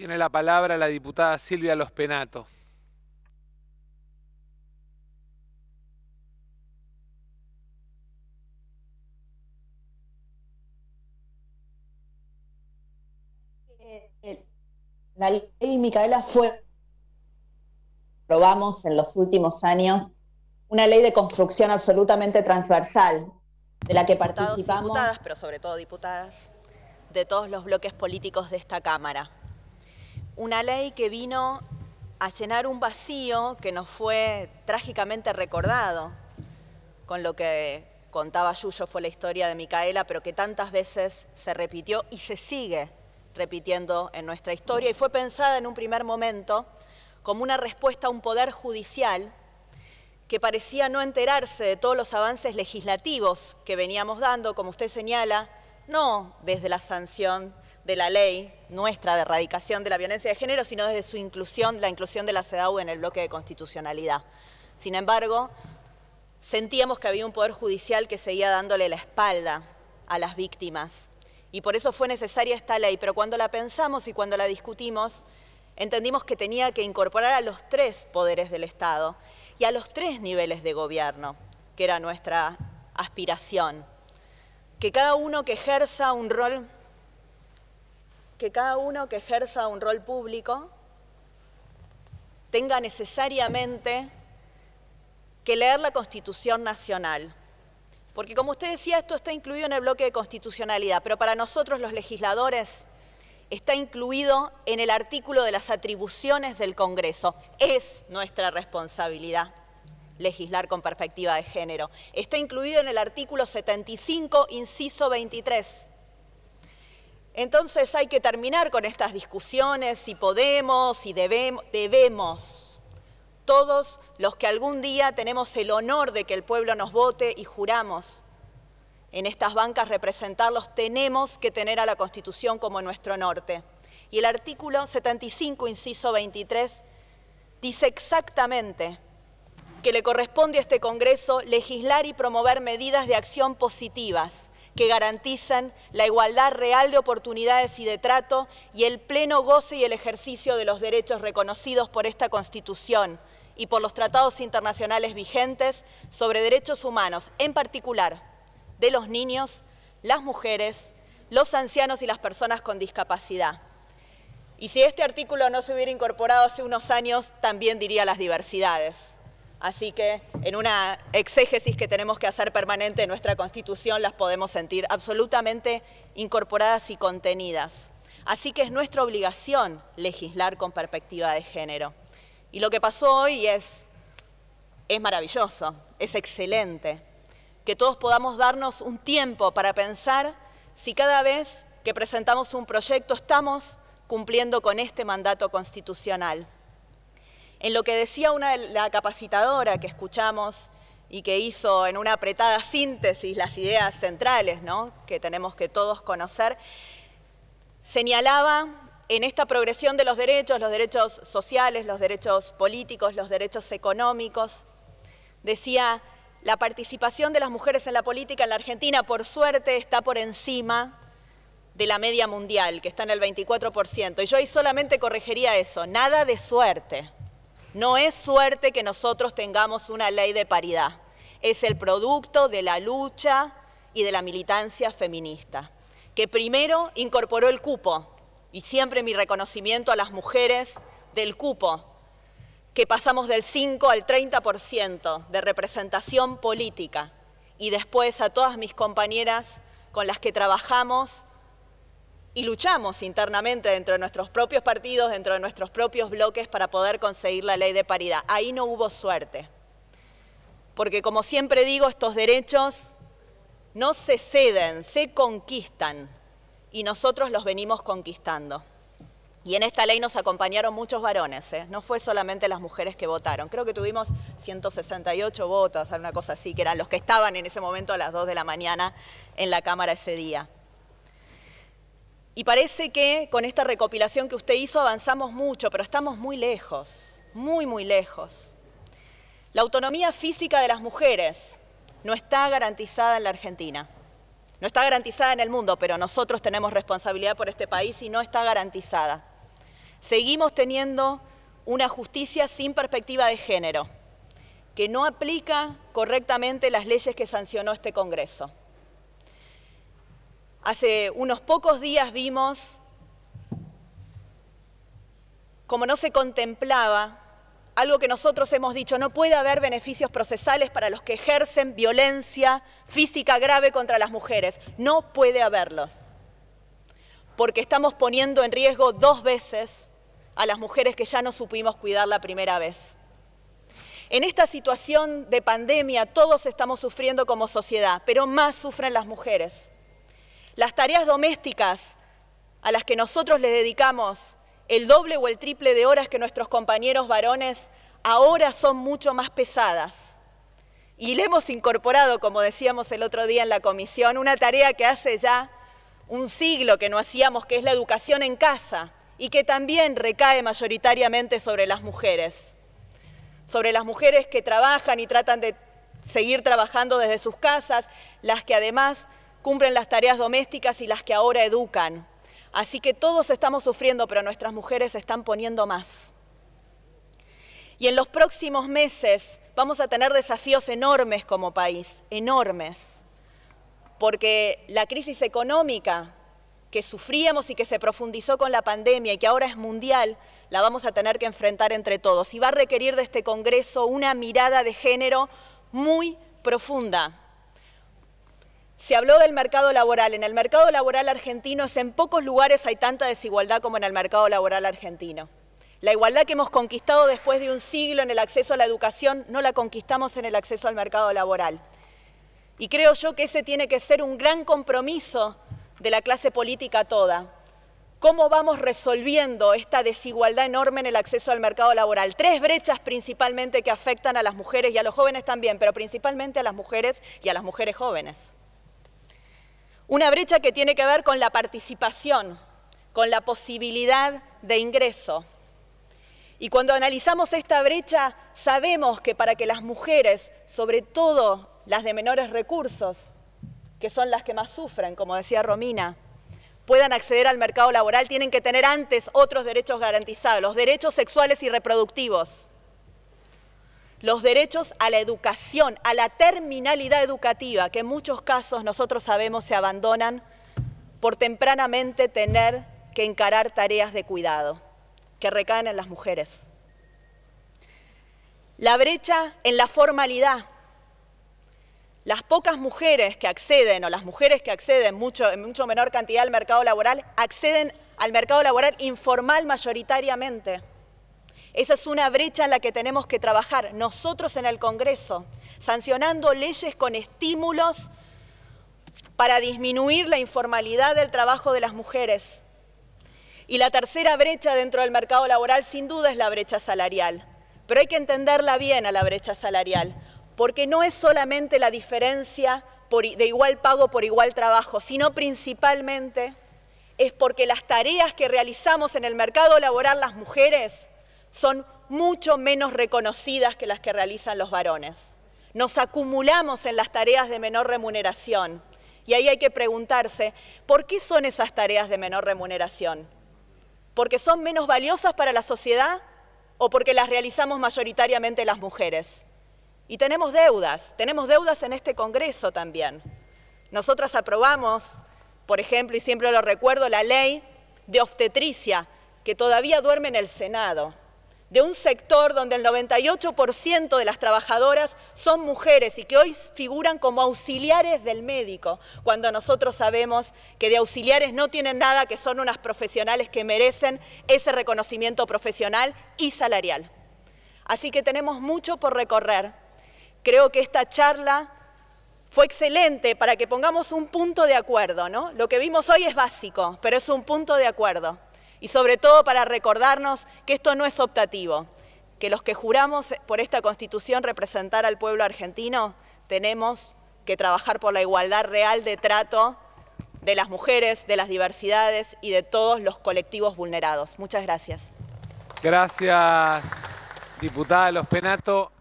Tiene la palabra la diputada Silvia Los Penato. Eh, la ley Micaela fue, probamos en los últimos años, una ley de construcción absolutamente transversal, de la que Diputados participamos. Diputadas, pero sobre todo diputadas, de todos los bloques políticos de esta Cámara una ley que vino a llenar un vacío que nos fue trágicamente recordado, con lo que contaba Yuyo fue la historia de Micaela, pero que tantas veces se repitió y se sigue repitiendo en nuestra historia, y fue pensada en un primer momento como una respuesta a un poder judicial que parecía no enterarse de todos los avances legislativos que veníamos dando, como usted señala, no desde la sanción de la ley nuestra de erradicación de la violencia de género, sino desde su inclusión, la inclusión de la CEDAW en el bloque de constitucionalidad. Sin embargo, sentíamos que había un poder judicial que seguía dándole la espalda a las víctimas. Y por eso fue necesaria esta ley, pero cuando la pensamos y cuando la discutimos, entendimos que tenía que incorporar a los tres poderes del Estado y a los tres niveles de gobierno, que era nuestra aspiración. Que cada uno que ejerza un rol que cada uno que ejerza un rol público tenga necesariamente que leer la Constitución Nacional. Porque como usted decía, esto está incluido en el bloque de constitucionalidad, pero para nosotros los legisladores está incluido en el artículo de las atribuciones del Congreso. Es nuestra responsabilidad legislar con perspectiva de género. Está incluido en el artículo 75, inciso 23 entonces hay que terminar con estas discusiones, si podemos, si debemos, debemos. Todos los que algún día tenemos el honor de que el pueblo nos vote y juramos en estas bancas representarlos, tenemos que tener a la Constitución como nuestro norte. Y el artículo 75, inciso 23, dice exactamente que le corresponde a este Congreso legislar y promover medidas de acción positivas que garantizan la igualdad real de oportunidades y de trato y el pleno goce y el ejercicio de los derechos reconocidos por esta Constitución y por los tratados internacionales vigentes sobre derechos humanos, en particular de los niños, las mujeres, los ancianos y las personas con discapacidad. Y si este artículo no se hubiera incorporado hace unos años, también diría las diversidades. Así que en una exégesis que tenemos que hacer permanente en nuestra Constitución las podemos sentir absolutamente incorporadas y contenidas. Así que es nuestra obligación legislar con perspectiva de género. Y lo que pasó hoy es, es maravilloso, es excelente, que todos podamos darnos un tiempo para pensar si cada vez que presentamos un proyecto estamos cumpliendo con este mandato constitucional. En lo que decía una la capacitadora que escuchamos y que hizo en una apretada síntesis las ideas centrales que tenemos que todos conocer, señalaba en esta progresión de los derechos, los derechos sociales, los derechos políticos, los derechos económicos, decía, la participación de las mujeres en la política en la Argentina, por suerte, está por encima de la media mundial, que está en el 24%. Y yo ahí solamente corregiría eso, nada de suerte. No es suerte que nosotros tengamos una ley de paridad, es el producto de la lucha y de la militancia feminista, que primero incorporó el cupo, y siempre mi reconocimiento a las mujeres del cupo, que pasamos del 5 al 30% de representación política, y después a todas mis compañeras con las que trabajamos y luchamos internamente dentro de nuestros propios partidos, dentro de nuestros propios bloques para poder conseguir la ley de paridad. Ahí no hubo suerte. Porque como siempre digo, estos derechos no se ceden, se conquistan y nosotros los venimos conquistando. Y en esta ley nos acompañaron muchos varones, ¿eh? no fue solamente las mujeres que votaron. Creo que tuvimos 168 votos, alguna cosa así, que eran los que estaban en ese momento a las 2 de la mañana en la Cámara ese día. Y parece que con esta recopilación que usted hizo avanzamos mucho, pero estamos muy lejos, muy, muy lejos. La autonomía física de las mujeres no está garantizada en la Argentina. No está garantizada en el mundo, pero nosotros tenemos responsabilidad por este país y no está garantizada. Seguimos teniendo una justicia sin perspectiva de género, que no aplica correctamente las leyes que sancionó este Congreso. Hace unos pocos días vimos como no se contemplaba algo que nosotros hemos dicho, no puede haber beneficios procesales para los que ejercen violencia física grave contra las mujeres. No puede haberlos. Porque estamos poniendo en riesgo dos veces a las mujeres que ya no supimos cuidar la primera vez. En esta situación de pandemia todos estamos sufriendo como sociedad, pero más sufren las mujeres. Las tareas domésticas a las que nosotros les dedicamos el doble o el triple de horas que nuestros compañeros varones ahora son mucho más pesadas. Y le hemos incorporado, como decíamos el otro día en la comisión, una tarea que hace ya un siglo que no hacíamos, que es la educación en casa, y que también recae mayoritariamente sobre las mujeres. Sobre las mujeres que trabajan y tratan de seguir trabajando desde sus casas, las que además cumplen las tareas domésticas y las que ahora educan. Así que todos estamos sufriendo, pero nuestras mujeres se están poniendo más. Y en los próximos meses vamos a tener desafíos enormes como país, enormes, porque la crisis económica que sufríamos y que se profundizó con la pandemia y que ahora es mundial, la vamos a tener que enfrentar entre todos. Y va a requerir de este Congreso una mirada de género muy profunda se habló del mercado laboral. En el mercado laboral argentino es en pocos lugares hay tanta desigualdad como en el mercado laboral argentino. La igualdad que hemos conquistado después de un siglo en el acceso a la educación no la conquistamos en el acceso al mercado laboral. Y creo yo que ese tiene que ser un gran compromiso de la clase política toda. ¿Cómo vamos resolviendo esta desigualdad enorme en el acceso al mercado laboral? Tres brechas principalmente que afectan a las mujeres y a los jóvenes también, pero principalmente a las mujeres y a las mujeres jóvenes. Una brecha que tiene que ver con la participación, con la posibilidad de ingreso. Y cuando analizamos esta brecha, sabemos que para que las mujeres, sobre todo las de menores recursos, que son las que más sufren, como decía Romina, puedan acceder al mercado laboral, tienen que tener antes otros derechos garantizados, los derechos sexuales y reproductivos los derechos a la educación, a la terminalidad educativa, que en muchos casos nosotros sabemos se abandonan por tempranamente tener que encarar tareas de cuidado, que recaen en las mujeres. La brecha en la formalidad. Las pocas mujeres que acceden, o las mujeres que acceden mucho, en mucho menor cantidad al mercado laboral, acceden al mercado laboral informal mayoritariamente. Esa es una brecha en la que tenemos que trabajar nosotros en el Congreso, sancionando leyes con estímulos para disminuir la informalidad del trabajo de las mujeres. Y la tercera brecha dentro del mercado laboral sin duda es la brecha salarial. Pero hay que entenderla bien a la brecha salarial, porque no es solamente la diferencia de igual pago por igual trabajo, sino principalmente es porque las tareas que realizamos en el mercado laboral las mujeres son mucho menos reconocidas que las que realizan los varones. Nos acumulamos en las tareas de menor remuneración y ahí hay que preguntarse, ¿por qué son esas tareas de menor remuneración? ¿Porque son menos valiosas para la sociedad o porque las realizamos mayoritariamente las mujeres? Y tenemos deudas, tenemos deudas en este Congreso también. Nosotras aprobamos, por ejemplo, y siempre lo recuerdo, la ley de obstetricia, que todavía duerme en el Senado de un sector donde el 98% de las trabajadoras son mujeres y que hoy figuran como auxiliares del médico, cuando nosotros sabemos que de auxiliares no tienen nada, que son unas profesionales que merecen ese reconocimiento profesional y salarial. Así que tenemos mucho por recorrer. Creo que esta charla fue excelente para que pongamos un punto de acuerdo, ¿no? Lo que vimos hoy es básico, pero es un punto de acuerdo y sobre todo para recordarnos que esto no es optativo, que los que juramos por esta Constitución representar al pueblo argentino tenemos que trabajar por la igualdad real de trato de las mujeres, de las diversidades y de todos los colectivos vulnerados. Muchas gracias. Gracias, diputada Los Penato.